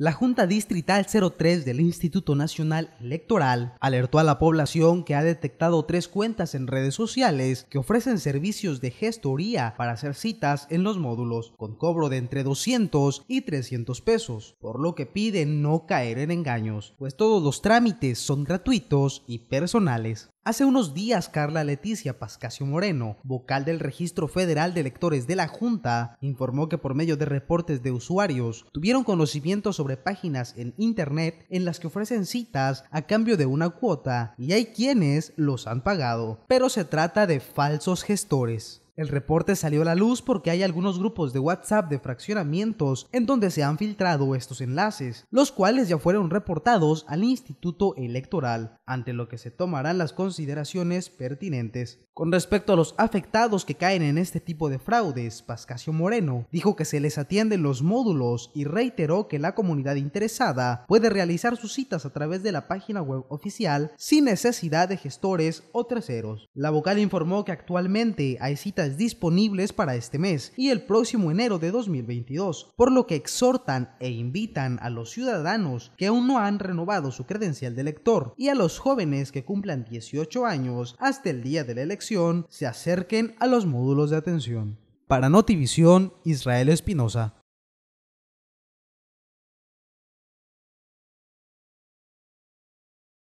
La Junta Distrital 03 del Instituto Nacional Electoral alertó a la población que ha detectado tres cuentas en redes sociales que ofrecen servicios de gestoría para hacer citas en los módulos con cobro de entre 200 y 300 pesos, por lo que piden no caer en engaños, pues todos los trámites son gratuitos y personales. Hace unos días, Carla Leticia Pascasio Moreno, vocal del Registro Federal de Electores de la Junta, informó que por medio de reportes de usuarios tuvieron conocimiento sobre páginas en internet en las que ofrecen citas a cambio de una cuota y hay quienes los han pagado, pero se trata de falsos gestores. El reporte salió a la luz porque hay algunos grupos de WhatsApp de fraccionamientos en donde se han filtrado estos enlaces, los cuales ya fueron reportados al Instituto Electoral, ante lo que se tomarán las consideraciones pertinentes. Con respecto a los afectados que caen en este tipo de fraudes, Pascasio Moreno dijo que se les atienden los módulos y reiteró que la comunidad interesada puede realizar sus citas a través de la página web oficial sin necesidad de gestores o terceros. La vocal informó que actualmente hay citas disponibles para este mes y el próximo enero de 2022, por lo que exhortan e invitan a los ciudadanos que aún no han renovado su credencial de elector y a los jóvenes que cumplan 18 años hasta el día de la elección se acerquen a los módulos de atención. Para Notivisión, Israel Espinosa.